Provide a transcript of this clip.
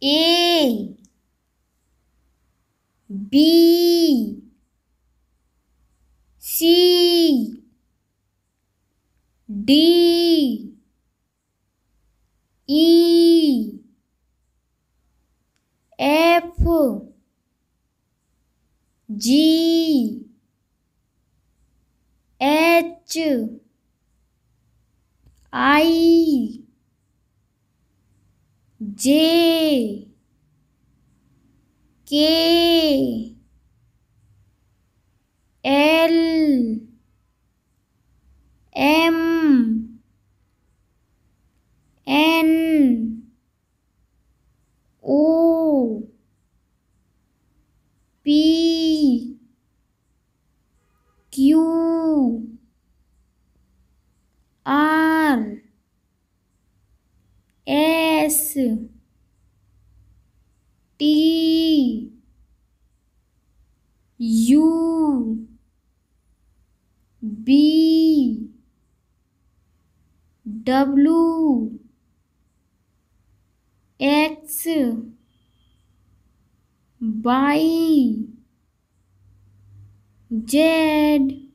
A B C D E F G H I J K L M N O S T U V W X Y Z